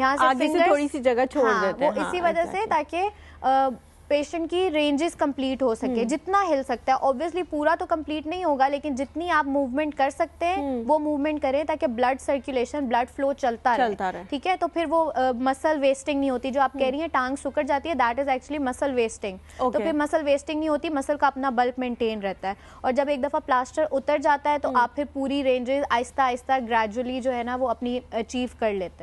यहाँ से आगे fingers, से थोड़ी सी जगह छोड़ हाँ, देते हैं हाँ, इसी वजह से ताकि पेशेंट की रेंजेस कंप्लीट हो सके हम्म। जितना हिल सकता है ऑब्वियसली पूरा तो कंप्लीट नहीं होगा लेकिन जितनी आप मूवमेंट कर सकते हैं हम्म। वो मूवमेंट करें ताकि ब्लड सर्कुलेशन ब्लड फ्लो चलता, चलता रहे ठीक है तो फिर वो मसल uh, वेस्टिंग नहीं होती जो आप कह हम्म। रही हैं टांग सुकड़ जाती है that is actually muscle wasting तो फिर मसल वेस्टिंग नहीं होती मसल का अपना बल्क मेंटेन रहता है और जब एक दफ़ा प्लास्टर उतर जाता है तो आप फिर पूरी रेंजेस आहिस्ता आहिस्ता ग्रेजुअली जो है ना वो अपनी अचीव कर लेते हैं